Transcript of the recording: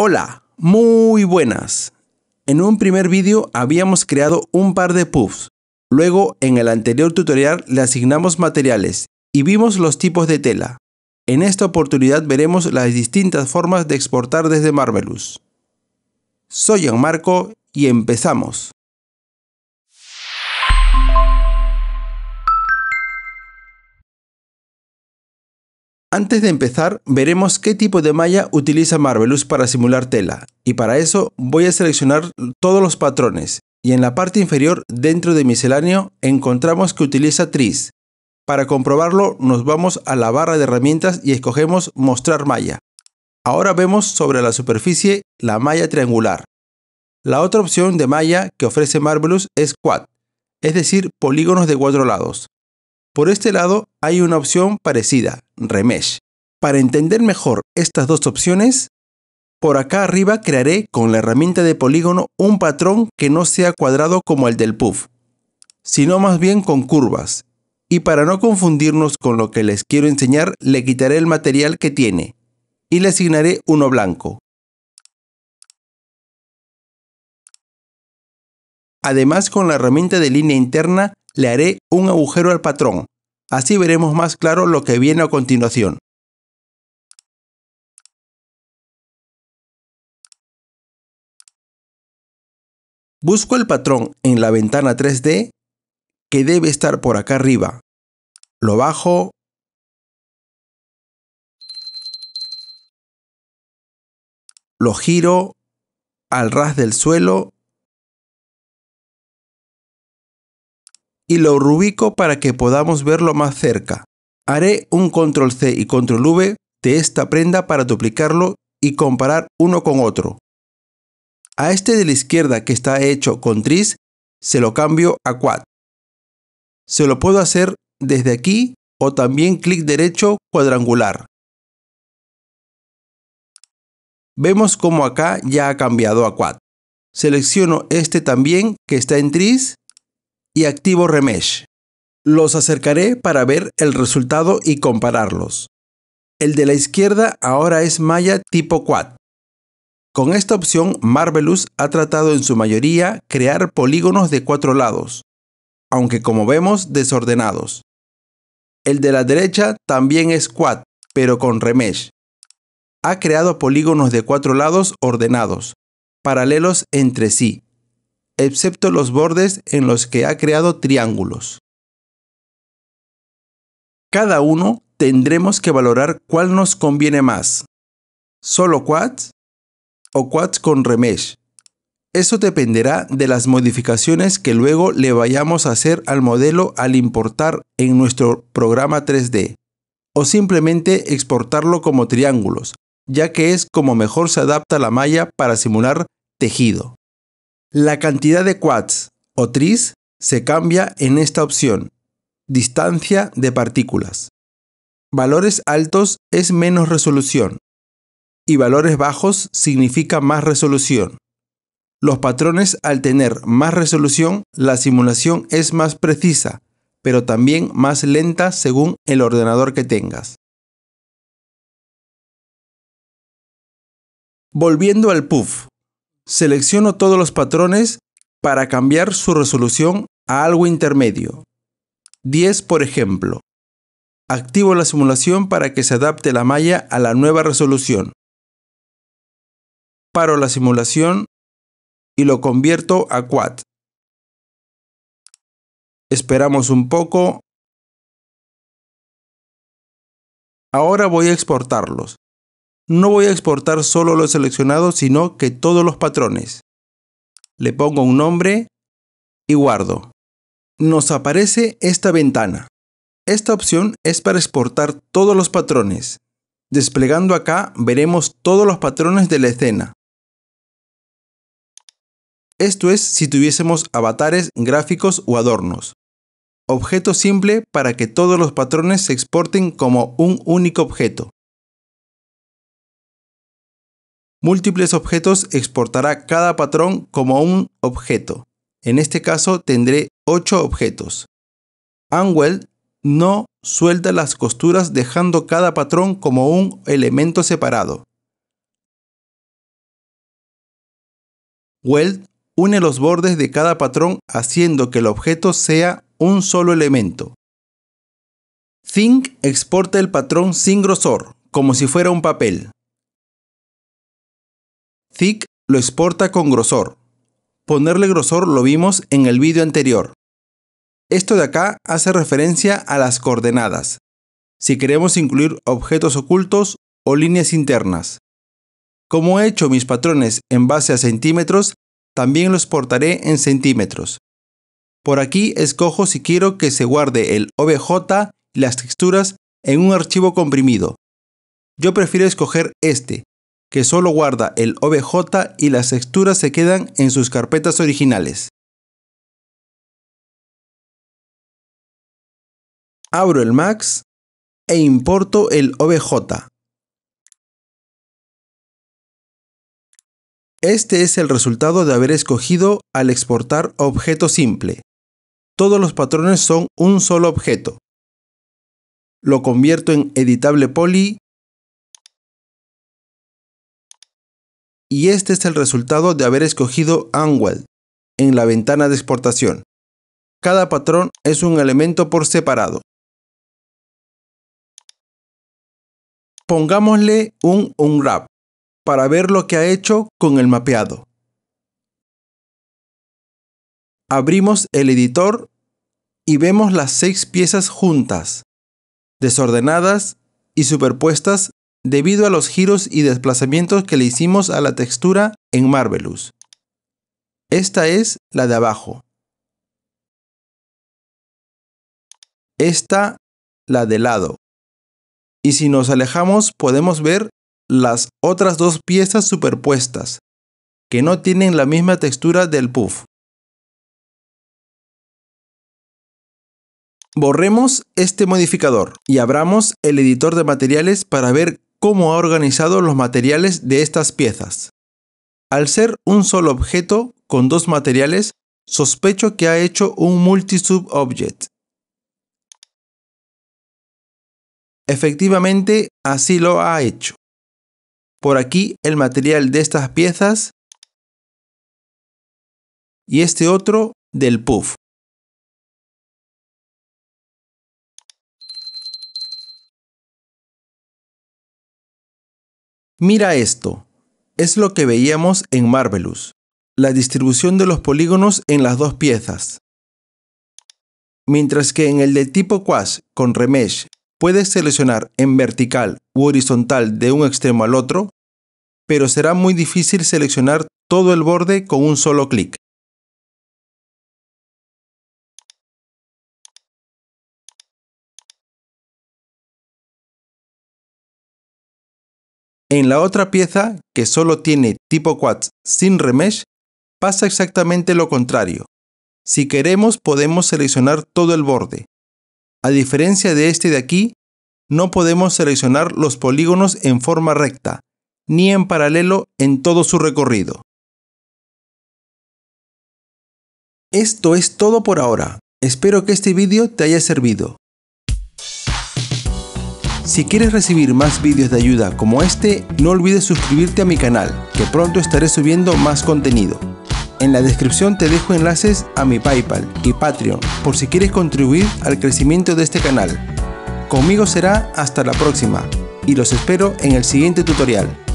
Hola, muy buenas. En un primer vídeo habíamos creado un par de puffs. Luego, en el anterior tutorial le asignamos materiales y vimos los tipos de tela. En esta oportunidad veremos las distintas formas de exportar desde Marvelous. Soy Marco y empezamos. Antes de empezar, veremos qué tipo de malla utiliza Marvelous para simular tela, y para eso voy a seleccionar todos los patrones, y en la parte inferior, dentro de misceláneo, encontramos que utiliza Tris. Para comprobarlo, nos vamos a la barra de herramientas y escogemos Mostrar malla. Ahora vemos sobre la superficie la malla triangular. La otra opción de malla que ofrece Marvelous es Quad, es decir, polígonos de cuatro lados. Por este lado, hay una opción parecida, Remesh. Para entender mejor estas dos opciones, por acá arriba crearé con la herramienta de polígono un patrón que no sea cuadrado como el del puff, sino más bien con curvas. Y para no confundirnos con lo que les quiero enseñar, le quitaré el material que tiene y le asignaré uno blanco. Además con la herramienta de línea interna le haré un agujero al patrón. Así veremos más claro lo que viene a continuación. Busco el patrón en la ventana 3D que debe estar por acá arriba. Lo bajo. Lo giro al ras del suelo y lo rubico para que podamos verlo más cerca. Haré un control C y control V de esta prenda para duplicarlo y comparar uno con otro. A este de la izquierda que está hecho con tris, se lo cambio a quad. Se lo puedo hacer desde aquí o también clic derecho cuadrangular. Vemos como acá ya ha cambiado a quad. Selecciono este también que está en tris y activo Remesh. Los acercaré para ver el resultado y compararlos. El de la izquierda ahora es malla tipo Quad. Con esta opción, Marvelous ha tratado en su mayoría crear polígonos de cuatro lados, aunque como vemos desordenados. El de la derecha también es Quad, pero con Remesh. Ha creado polígonos de cuatro lados ordenados, paralelos entre sí, excepto los bordes en los que ha creado triángulos. Cada uno tendremos que valorar cuál nos conviene más, solo quads o quads con remesh. Eso dependerá de las modificaciones que luego le vayamos a hacer al modelo al importar en nuestro programa 3D, o simplemente exportarlo como triángulos, ya que es como mejor se adapta la malla para simular tejido. La cantidad de quads o tris se cambia en esta opción, distancia de partículas. Valores altos es menos resolución y valores bajos significa más resolución. Los patrones al tener más resolución, la simulación es más precisa, pero también más lenta según el ordenador que tengas. Volviendo al Puff. Selecciono todos los patrones para cambiar su resolución a algo intermedio. 10 por ejemplo. Activo la simulación para que se adapte la malla a la nueva resolución. Paro la simulación y lo convierto a quad. Esperamos un poco. Ahora voy a exportarlos. No voy a exportar solo los seleccionados, sino que todos los patrones. Le pongo un nombre y guardo. Nos aparece esta ventana. Esta opción es para exportar todos los patrones. Desplegando acá veremos todos los patrones de la escena. Esto es si tuviésemos avatares, gráficos o adornos. Objeto simple para que todos los patrones se exporten como un único objeto múltiples objetos exportará cada patrón como un objeto. En este caso tendré 8 objetos. Unweld no suelta las costuras dejando cada patrón como un elemento separado. Weld une los bordes de cada patrón haciendo que el objeto sea un solo elemento. Think exporta el patrón sin grosor, como si fuera un papel. Thick lo exporta con grosor. Ponerle grosor lo vimos en el vídeo anterior. Esto de acá hace referencia a las coordenadas, si queremos incluir objetos ocultos o líneas internas. Como he hecho mis patrones en base a centímetros, también los exportaré en centímetros. Por aquí escojo si quiero que se guarde el OBJ y las texturas en un archivo comprimido. Yo prefiero escoger este, que solo guarda el OBJ y las texturas se quedan en sus carpetas originales. Abro el Max e importo el OBJ. Este es el resultado de haber escogido al exportar objeto simple. Todos los patrones son un solo objeto. Lo convierto en editable poly y este es el resultado de haber escogido Anwell en la ventana de exportación. Cada patrón es un elemento por separado. Pongámosle un unwrap para ver lo que ha hecho con el mapeado. Abrimos el editor y vemos las seis piezas juntas, desordenadas y superpuestas debido a los giros y desplazamientos que le hicimos a la textura en Marvelous. Esta es la de abajo. Esta, la de lado. Y si nos alejamos podemos ver las otras dos piezas superpuestas, que no tienen la misma textura del puff. Borremos este modificador y abramos el editor de materiales para ver cómo ha organizado los materiales de estas piezas. Al ser un solo objeto con dos materiales, sospecho que ha hecho un multi-sub-object. Efectivamente, así lo ha hecho. Por aquí el material de estas piezas y este otro del puff. Mira esto. Es lo que veíamos en Marvelous. La distribución de los polígonos en las dos piezas. Mientras que en el de tipo Quash con Remesh puedes seleccionar en vertical u horizontal de un extremo al otro, pero será muy difícil seleccionar todo el borde con un solo clic. En la otra pieza, que solo tiene tipo quads sin remesh, pasa exactamente lo contrario. Si queremos podemos seleccionar todo el borde. A diferencia de este de aquí, no podemos seleccionar los polígonos en forma recta, ni en paralelo en todo su recorrido. Esto es todo por ahora. Espero que este vídeo te haya servido. Si quieres recibir más vídeos de ayuda como este, no olvides suscribirte a mi canal, que pronto estaré subiendo más contenido. En la descripción te dejo enlaces a mi Paypal y Patreon por si quieres contribuir al crecimiento de este canal. Conmigo será hasta la próxima y los espero en el siguiente tutorial.